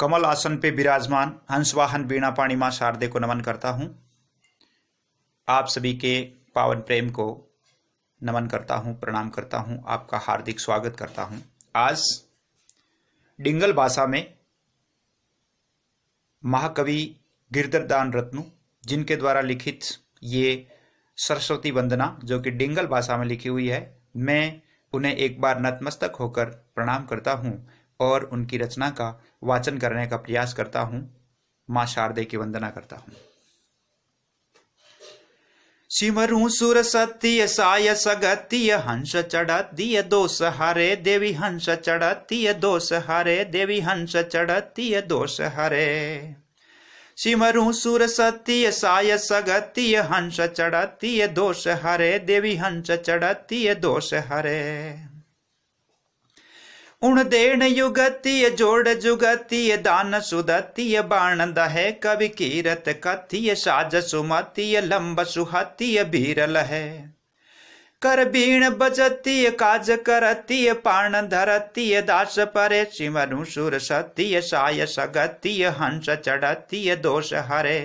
कमल आसन पे विराजमान हंसवाहन बीणा पाणी माँ शारदे को नमन करता हूँ आप सभी के पावन प्रेम को नमन करता हूँ प्रणाम करता हूँ आपका हार्दिक स्वागत करता हूँ आज डिंगल भाषा में महाकवि गिरधरदान रत्नु जिनके द्वारा लिखित ये सरस्वती वंदना जो कि डिंगल भाषा में लिखी हुई है मैं उन्हें एक बार नतमस्तक होकर प्रणाम करता हूँ और उनकी रचना का वाचन करने का प्रयास करता हूं मां शारदे की वंदना करता हूं सिमरू सुर सत्य साय सगतिय हंस चढ़तिय दोष हरे देवी हंस चढ़तिय दोष हरे देवी हंस चढ़तिय दोष हरे सिमरू सुर सत्य साय सगतिय हंस चढ़तिय दोष हरे देवी हंस चढ़तिय दोष हरे ಉಣದೇಣ ಯುಗತಿಯ ಜೋಡ ಜುಗತಿಯ ದಾನ ಸುದತಿಯ ಬಾಣದ ಹೇ ಕವಿ ಕೀರತ ಕಥಿಯ ಸಾಜ ಸುಮತಿಯ ಲಂಬ ಸುಹತಿಯ ಬೀರಲ ಹೇ करबीण बजतिय काज करतिय पाण धरतिय दास परे सिमनु सुर सतिय साय सगतिय हंस चढ़तिय दोष हरे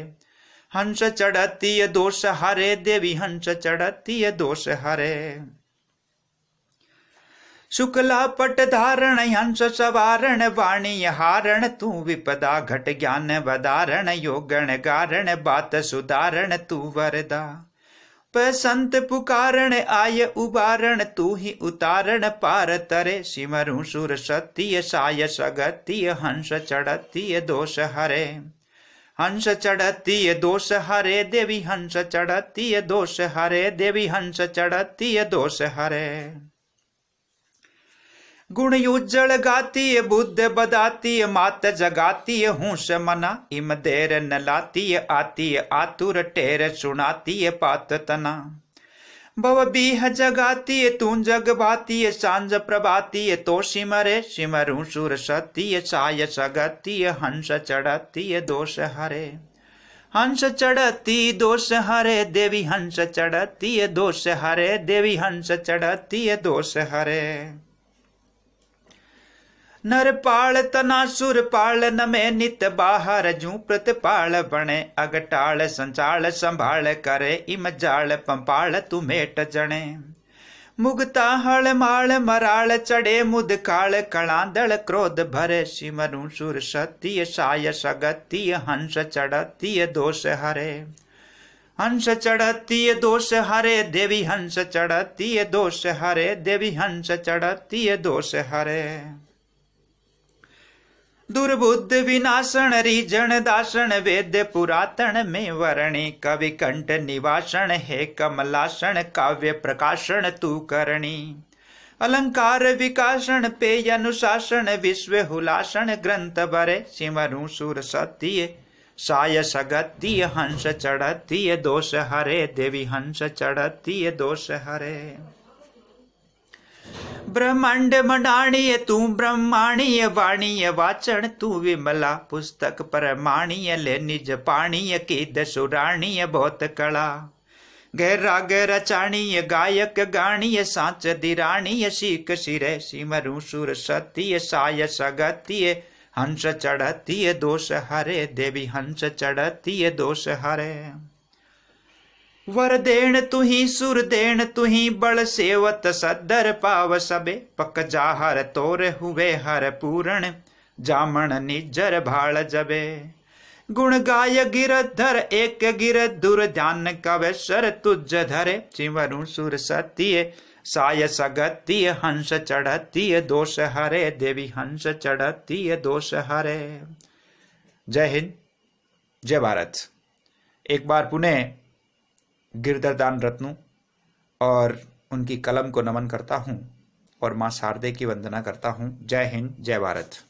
हंस चढ़तिय दोष हरे देवी हंस चढ़तिय दोष हरे शुक्ला पट धारण हंस सवारण वाणी हारण तू विपदा घट ज्ञान वधारण योगण गारण बात सुधारण तू वरदा संत पुकारण आय उबारण तू ही उतारण पार तरे सिमरु सुर सत्य साय सगतिय हंस चढ़त्य दोष हरे हंस चढ़त्य दोष हरे देवी हंस चढ़त्य दोष हरे देवी हंस चढ़त्य दोष हरे युजल गाती है बुद्ध बदाती है मात जगाती है हूश मना इम देर न लाती है आती है आतुर टेर सुनाती है पात तना भव बीह जगाती है तू जग भाती है सांझ प्रभाती है तो सिमरे सिमरू सुर सती है साय सगती है हंस चढ़ती है दोष हरे हंस चढ़ती दोष हरे देवी हंस चढ़ती है दोष हरे देवी हंस चढ़ती है दोष हरे नरपाल तना सुर पाल नमे नित बाहर जू प्रतिपाल बने अगटाल संचाल संभाल करे इम जाल पंपाल तुमेट जणे मुगता हल माल मराल चढ़े मुद काल कलांदल क्रोध भरे सिमरु सुर सत्य साय सगत्य हंस चढ़त्य दोष हरे हंस चढ़त्य दोष हरे देवी हंस चढ़त्य दोष हरे देवी हंस चढ़त्य दोष हरे दुर्बुद्ध विनाशन रिजन दासन वेद पुरातन में वर्णी कवि कंठ निवासन है कमलासन काव्य प्रकाशन तू करणी अलंकार विकासन पेय अनुशासन विश्व हुलासन ग्रंथ भरे सिमरु सुर सत्य साय सगत्य हंस चढ़तीय दोष हरे देवी हंस चढ़तीय दोष हरे ब्रह्मांड मडाणीय तू ब्रह्माणीय वाणीय वाचन तू विमला पुस्तक परमाणीय ले निज पाणीय की दशुराणीय बहुत कला गहरा गहरा चाणीय गायक गाणीय सांच दिराणीय सीख सिरे सिमरु सुर सत्य साय सगतिय हंस चढ़तीय दोष हरे देवी हंस चढ़तीय दोष हरे वर देण तुही सुर देण तुही बल सेवत सदर पाव सबे पक जाहर तोर हुए हर पूरण जामण निजर भाल जबे गुण गाय गिर धर एक गिर दुर ध्यान कवे सर तुज धरे चिवरु सुर सत्य साय सगत्य हंस चढ़त्य दोष हरे देवी हंस चढ़त्य दोष हरे जय हिंद जय भारत एक बार पुनः गिरदरदान रत्नु और उनकी कलम को नमन करता हूँ और माँ शारदे की वंदना करता हूँ जय हिंद जय भारत